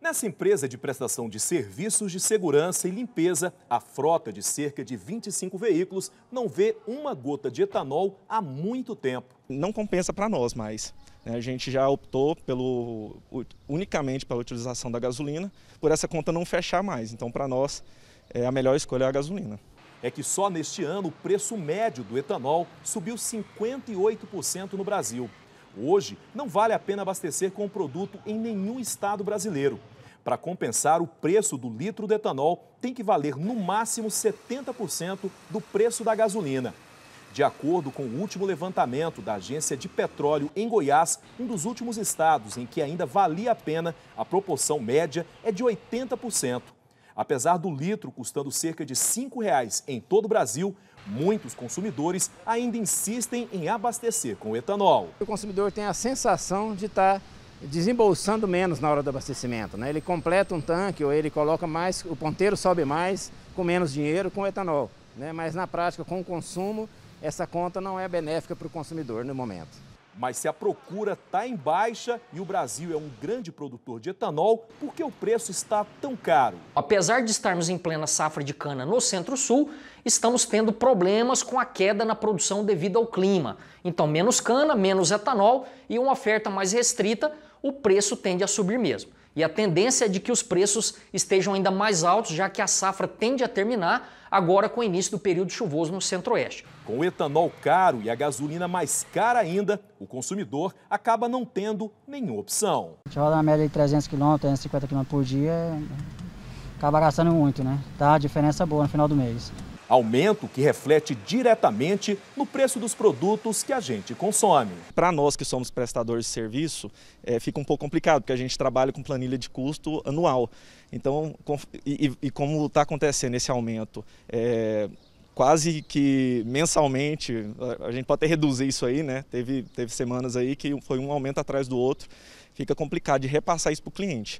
Nessa empresa de prestação de serviços de segurança e limpeza, a frota de cerca de 25 veículos não vê uma gota de etanol há muito tempo. Não compensa para nós mais. Né? A gente já optou pelo, unicamente pela utilização da gasolina, por essa conta não fechar mais. Então, para nós, é a melhor escolha é a gasolina. É que só neste ano o preço médio do etanol subiu 58% no Brasil. Hoje, não vale a pena abastecer com o produto em nenhum estado brasileiro. Para compensar, o preço do litro de etanol tem que valer no máximo 70% do preço da gasolina. De acordo com o último levantamento da Agência de Petróleo em Goiás, um dos últimos estados em que ainda valia a pena, a proporção média é de 80%. Apesar do litro custando cerca de R$ 5,00 em todo o Brasil, muitos consumidores ainda insistem em abastecer com etanol. O consumidor tem a sensação de estar tá desembolsando menos na hora do abastecimento. Né? Ele completa um tanque ou ele coloca mais, o ponteiro sobe mais com menos dinheiro com etanol. Né? Mas na prática, com o consumo, essa conta não é benéfica para o consumidor no momento. Mas se a procura está em baixa e o Brasil é um grande produtor de etanol, por que o preço está tão caro? Apesar de estarmos em plena safra de cana no Centro-Sul, estamos tendo problemas com a queda na produção devido ao clima. Então, menos cana, menos etanol e uma oferta mais restrita, o preço tende a subir mesmo. E a tendência é de que os preços estejam ainda mais altos, já que a safra tende a terminar agora com o início do período chuvoso no centro-oeste. Com o etanol caro e a gasolina mais cara ainda, o consumidor acaba não tendo nenhuma opção. A gente roda uma média de 300 km, 350 km por dia, acaba gastando muito, né? tá a diferença é boa no final do mês. Aumento que reflete diretamente no preço dos produtos que a gente consome. Para nós que somos prestadores de serviço, é, fica um pouco complicado, porque a gente trabalha com planilha de custo anual. Então, com, e, e, como está acontecendo esse aumento? É, quase que mensalmente, a gente pode até reduzir isso aí, né? Teve, teve semanas aí que foi um aumento atrás do outro, fica complicado de repassar isso para o cliente.